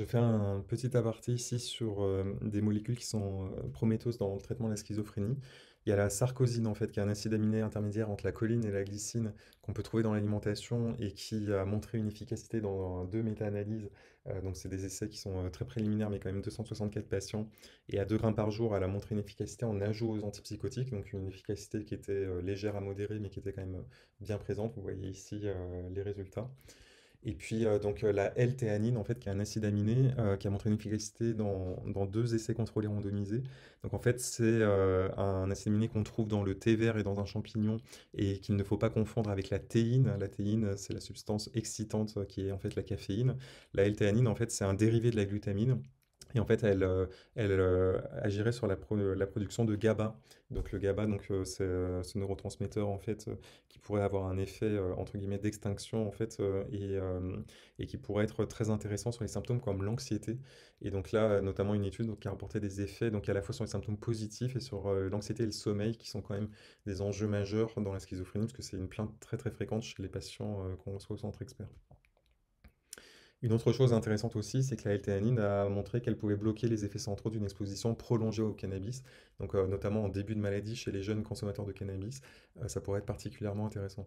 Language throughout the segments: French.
vais fais un petit aparté ici sur euh, des molécules qui sont euh, dans le traitement de la schizophrénie. Il y a la sarcosine, en fait, qui est un acide aminé intermédiaire entre la choline et la glycine qu'on peut trouver dans l'alimentation et qui a montré une efficacité dans deux méta-analyses. Euh, donc, c'est des essais qui sont euh, très préliminaires, mais quand même 264 patients. Et à 2 grammes par jour, elle a montré une efficacité en ajout aux antipsychotiques, donc une efficacité qui était légère à modérée, mais qui était quand même bien présente. Vous voyez ici les résultats. Et puis euh, donc euh, la L-théanine en fait qui est un acide aminé euh, qui a montré une efficacité dans, deux essais contrôlés randomisés. Donc en fait c'est un acide aminé qu'on trouve dans le thé vert et dans un champignon et qu'il ne faut pas confondre avec la théine. La théine c'est la substance excitante qui est en fait la caféine. La L-théanine en fait c'est un dérivé de la glutamine et en fait, elle, euh, euh, agirait sur euh, la, production de GABA. Donc le GABA, donc c'est ce neurotransmetteur en fait qui pourrait avoir un effet entre guillemets d'extinction en fait et, qui pourrait être très intéressant sur les symptômes comme l'anxiété. Et donc là, notamment une étude donc, qui a rapporté des effets donc à la fois sur les symptômes positifs et sur l'anxiété et le sommeil qui sont quand même des enjeux majeurs dans la schizophrénie parce que c'est une plainte très très fréquente chez les patients qu'on reçoit au centre expert. Une autre chose intéressante aussi, c'est que la l a montré qu'elle pouvait bloquer les effets centraux d'une exposition prolongée au cannabis, donc euh, notamment en début de maladie chez les jeunes consommateurs de cannabis, euh, ça pourrait être particulièrement intéressant.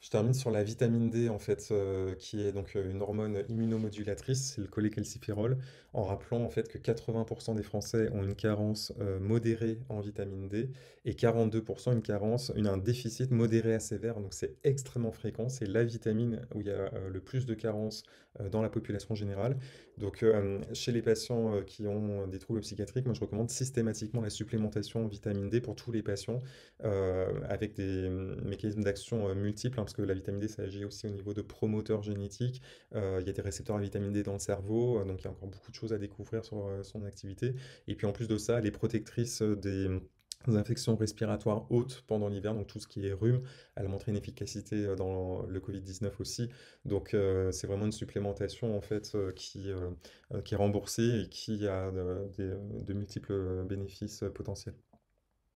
Je termine sur la vitamine D, en fait, euh, qui est donc euh, une hormone immunomodulatrice, c'est le cholécalciférol, en rappelant en fait que 80% des Français ont une carence euh, modérée en vitamine D et 42% une carence, une, un déficit modéré à sévère. Donc c'est extrêmement fréquent, c'est la vitamine où il y a le plus de carence dans la population générale. Donc chez les patients qui ont des troubles psychiatriques, moi je recommande systématiquement la supplémentation en vitamine D pour tous les patients avec des hum, mécanismes d'action multiples. Hein, parce que la vitamine D, ça agit aussi au niveau de promoteurs génétiques. Euh, il y a des récepteurs à vitamine D dans le cerveau, euh, donc il y a encore beaucoup de choses à découvrir sur euh, son activité. Et puis en plus de ça, elle est protectrice des infections respiratoires hautes pendant l'hiver, donc tout ce qui est rhume. Elle a montré une efficacité dans le Covid-19 aussi. Donc c'est vraiment une supplémentation en fait qui, est remboursée et qui a de multiples bénéfices potentiels.